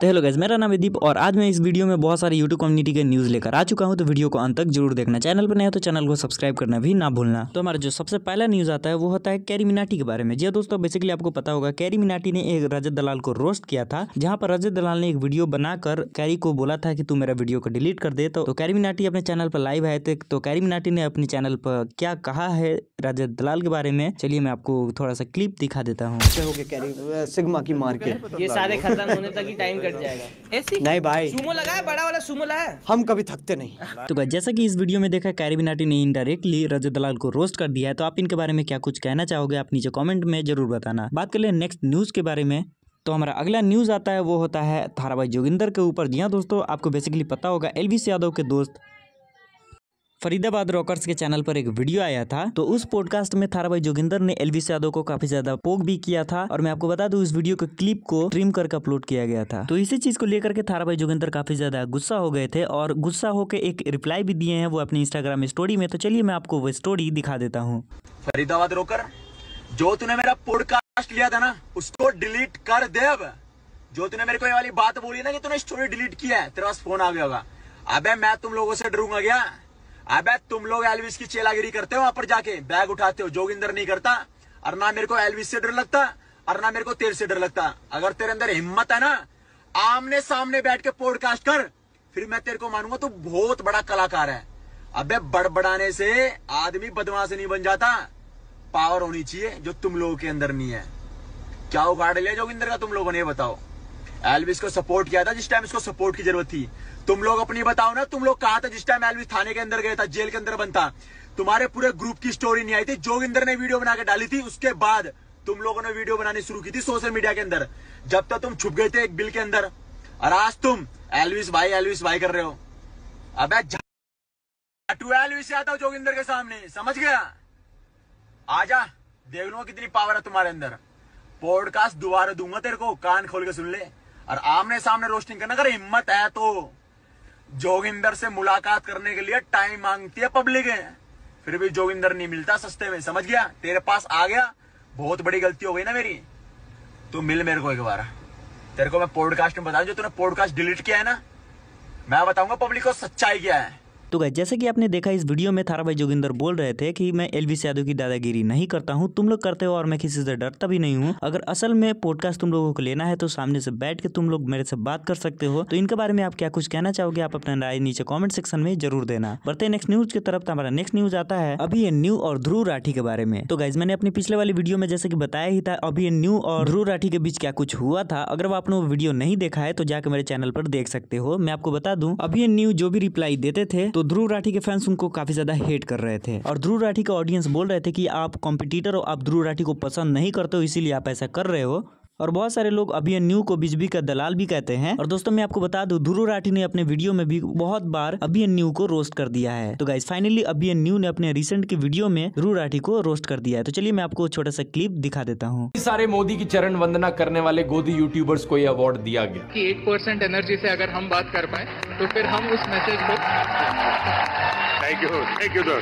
तो hello guys मेरा नाम है दीप और आज मैं इस वीडियो में बहुत सारी यूट्यूब कम्युनिटी के न्यूज़ लेकर आ चुका हूँ तो वीडियो को अंत तक जरूर देखना चैनल पर नया तो चैनल को सब्सक्राइब करना भी ना भूलना तो हमारा जो सबसे पहला न्यूज़ आता है वो होता है कैरी मिनाटी के बारे में जी हाँ दोस्तों बेसिकली आपको पता होगा कैरी मिनाटी ने एक रजत दलाल को रोस्ट किया था जहाँ पर रजत दलाल ने एक वीडियो बनाकर कैरी को बोला था कि तू मेरा वीडियो को डिलीट कर दे तो कैरी तो मिनाटी अपने चैनल पर लाइव आए थे तो कैरी मिनाटी ने अपने चैनल पर क्या कहा है रजत दलाल के बारे में चलिए मैं आपको थोड़ा सा क्लिप दिखा देता हूँ सिग्मा की मार्केट ये सारे खत्म होने तक ही टाइम जाएगा नहीं भाई सुमो लगाया बड़ा वाला सुमो लाया हम कभी थकते नहीं तो जैसा कि इस वीडियो में देखा कैरी ने इनडायरेक्टली रजत दलाल को रोस्ट कर दिया है तो आप इनके बारे में क्या कुछ कहना चाहोगे आप नीचे कॉमेंट में जरूर बताना बात कर ले नेक्स्ट न्यूज के बारे में तो हमारा अगला न्यूज़ आता है वो होता है थाराबाई जोगिंदर के ऊपर जी हाँ दोस्तों आपको बेसिकली पता होगा एलवी यादव के दोस्त फरीदाबाद रॉकर्स के चैनल पर एक वीडियो आया था तो उस पॉडकास्ट में थारा भाई जोगिंदर ने एलविस यादव को काफी ज्यादा पोक भी किया था और मैं आपको बता दू इस वीडियो के क्लिप को ट्रिम करके अपलोड किया गया था तो इसी चीज को लेकर के थारा भाई जोगिंदर काफी ज्यादा गुस्सा हो गए थे और गुस्सा होकर एक रिप्लाई भी दिए हैं वो अपनी इंस्टाग्राम स्टोरी में तो चलिए मैं आपको वो स्टोरी दिखा देता हूँ फरीदाबाद रोकर जो तूने मेरा पॉडकास्ट लिया था ना उसको डिलीट कर दे अब जो तूने मेरे को ये वाली बात बोली ना कि तूने स्टोरी डिलीट किया है तेरे पास फोन आ गया होगा अबे मैं तुम लोगों से डरूंगा क्या अबे तुम लोग एलविस की चेलागिरी करते हो वहां पर जाके बैग उठाते हो जोगिंदर नहीं करता और ना मेरे को एलविस से डर लगता और ना मेरे को तेर से डर लगता अगर तेरे अंदर हिम्मत है ना आमने सामने बैठ के पॉडकास्ट कर फिर मैं तेरे को मानूंगा तू बहुत बड़ा कलाकार है अबे बड़बड़ाने से आदमी बदमाश नहीं बन जाता पावर होनी चाहिए जो तुम लोगों के अंदर नहीं है क्या उगाड़ लिया जोगिंदर का तुम लोगों ने बताओ एलविस को सपोर्ट किया था जिस टाइम इसको सपोर्ट की जरूरत थी तुम लोग अपनी बताओ ना तुम लोग कहा था जिस टाइम एलविस थाने के अंदर गया था जेल के अंदर बनता तुम्हारे पूरे ग्रुप की स्टोरी नहीं आई थी जोगिंदर ने वीडियो बनाकर डाली थी उसके बाद तुम लोगों ने वीडियो बनानी शुरू की थी सोशल मीडिया के अंदर जब तक तुम छुप गए थे एक बिल के अंदर और आज तुम एलविस भाई एलविस भाई कर रहे हो अब टू एलविस आता हूं जोगिंदर के सामने समझ गया आजा देख लो कितनी पावर है तुम्हारे अंदर पॉडकास्ट दोबारा दूंगा तेरे को कान खोल के सुन ले और आमने सामने रोस्टिंग करना अगर हिम्मत है तो जोगिंदर से मुलाकात करने के लिए टाइम मांगती है पब्लिक है फिर भी जोगिंदर नहीं मिलता सस्ते में समझ गया तेरे पास आ गया बहुत बड़ी गलती हो गई ना मेरी तू मिल मेरे को एक बार तेरे को मैं पॉडकास्ट में बता जो तूने पॉडकास्ट डिलीट किया है ना मैं बताऊंगा पब्लिक को सच्चाई क्या है तो गए जैसे कि आपने देखा इस वीडियो में थारा भाई जोगिंदर बोल रहे थे कि मैं एलवी यादव की दादागिरी नहीं करता हूँ तुम लोग करते हो और मैं किसी से डरता भी नहीं हूँ अगर असल में पॉडकास्ट तुम लोगों को लेना है तो सामने से बैठ के तुम लोग मेरे से बात कर सकते हो तो इनके बारे में आप क्या कुछ कहना चाहोगे आप अपना राय नीचे कॉमेंट सेक्शन में जरूर देना बढ़ते नेक्स्ट न्यूज की तरफ तो हमारा नेक्स्ट न्यूज आता है अभी न्यू और ध्रुव राठी के बारे में तो गाइज मैंने अपने पिछले वाली वीडियो में जैसे कि बताया ही था अभी न्यू और ध्रुव राठी के बीच क्या कुछ हुआ था अगर वो आपने वीडियो नहीं देखा है तो जाकर मेरे चैनल पर देख सकते हो मैं आपको बता दूं अभी न्यू जो भी रिप्लाई देते थे तो तो ध्रुव राठी के फैंस उनको काफी ज्यादा हेट कर रहे थे और ध्रुव राठी का ऑडियंस बोल रहे थे कि आप कॉम्पिटिटर हो आप ध्रुव राठी को पसंद नहीं करते हो इसीलिए आप ऐसा कर रहे हो और बहुत सारे लोग अभी न्यू को बिजबी का दलाल भी कहते हैं और दोस्तों मैं आपको बता दूं ध्रुव राठी ने अपने वीडियो में भी बहुत बार अभी न्यू को रोस्ट कर दिया है तो गाइज फाइनली अभी न्यू ने अपने रिसेंट की वीडियो में ध्रुव राठी को रोस्ट कर दिया है तो चलिए मैं आपको छोटा सा क्लिप दिखा देता हूँ सारे मोदी की चरण वंदना करने वाले गोदी यूट्यूबर्स को अवार्ड दिया गया की एक परसेंट एनर्जी से अगर हम बात कर पाए तो फिर हम उस मैसेज को थैंक यू थैंक यू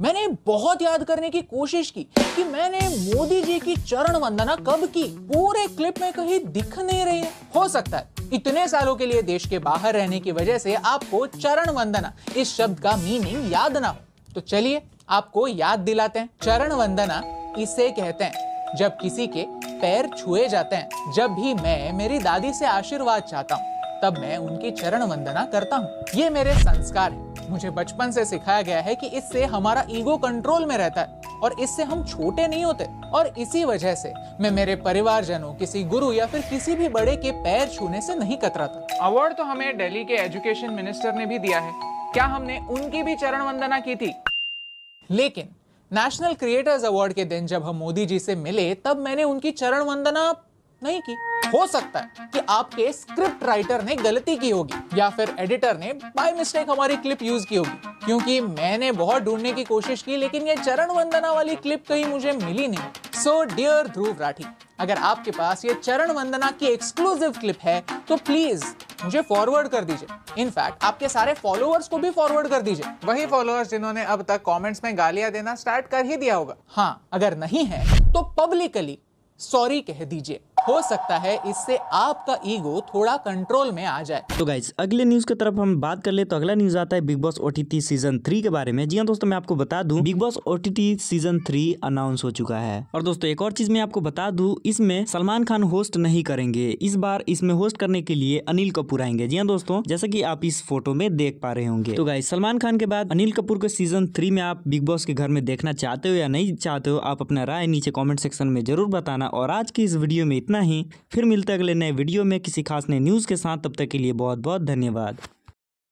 मैंने बहुत याद करने की कोशिश की कि मैंने मोदी जी की चरण वंदना कब की पूरे क्लिप में कहीं दिख नहीं रही है हो सकता है इतने सालों के लिए देश के बाहर रहने की वजह से आपको चरण वंदना इस शब्द का मीनिंग याद ना हो तो चलिए आपको याद दिलाते हैं चरण वंदना इसे कहते हैं जब किसी के पैर छुए जाते हैं जब भी मैं मेरी दादी से आशीर्वाद चाहता हूँ तब मैं उनकी चरण वंदना करता हूँ ये मेरे संस्कार है मुझे बचपन से सिखाया गया है कि इससे हमारा ईगो कंट्रोल में रहता है और इससे हम छोटे नहीं होते और इसी वजह से मैं मेरे परिवारजनों किसी गुरु या फिर किसी भी बड़े के पैर छूने से नहीं कतराता अवार्ड तो हमें दिल्ली के एजुकेशन मिनिस्टर ने भी दिया है क्या हमने उनकी भी चरण वंदना की थी लेकिन नेशनल क्रिएटर्स अवार्ड के दिन जब हम मोदी जी से मिले तब मैंने उनकी चरण वंदना नहीं की हो सकता है कि आपके स्क्रिप्ट राइटर ने गलती की होगी या फिर एडिटर ने बाय मिस्टेक हमारी क्लिप यूज की होगी क्योंकि मैंने बहुत ढूंढने की कोशिश की लेकिन ये चरण वंदना वाली क्लिप कहीं मुझे मिली नहीं सो डियर ध्रुव राठी अगर आपके पास ये चरण वंदना की एक्सक्लूसिव क्लिप है तो प्लीज मुझे फॉरवर्ड कर दीजिए इनफैक्ट आपके सारे फॉलोअर्स को भी फॉरवर्ड कर दीजिए वही फॉलोअर्स जिन्होंने अब तक कमेंट्स में गालियां देना स्टार्ट कर ही दिया होगा हाँ अगर नहीं है तो पब्लिकली सॉरी कह दीजिए हो सकता है इससे आपका ईगो थोड़ा कंट्रोल में आ जाए तो गाइज अगले न्यूज की तरफ हम बात कर ले तो अगला न्यूज आता है Bigg Boss OTT season three के बारे में जी हाँ दोस्तों मैं आपको बता दूं Bigg Boss OTT season three announce हो चुका है और दोस्तों एक और चीज मैं आपको बता दू इसमें सलमान खान होस्ट नहीं करेंगे इस बार इसमें होस्ट करने के लिए अनिल कपूर आएंगे जी हाँ दोस्तों जैसा की आप इस फोटो में देख पा रहे होंगे तो गाइज सलमान खान के बाद अनिल कपूर को सीजन थ्री में आप बिग बॉस के घर में देखना चाहते हो या नहीं चाहते हो आप अपना राय नीचे कॉमेंट सेक्शन में जरूर बताना और आज की इस वीडियो में इतना ही फिर मिलते अगले नए वीडियो में किसी खास नए न्यूज़ के साथ तब तक के लिए बहुत बहुत धन्यवाद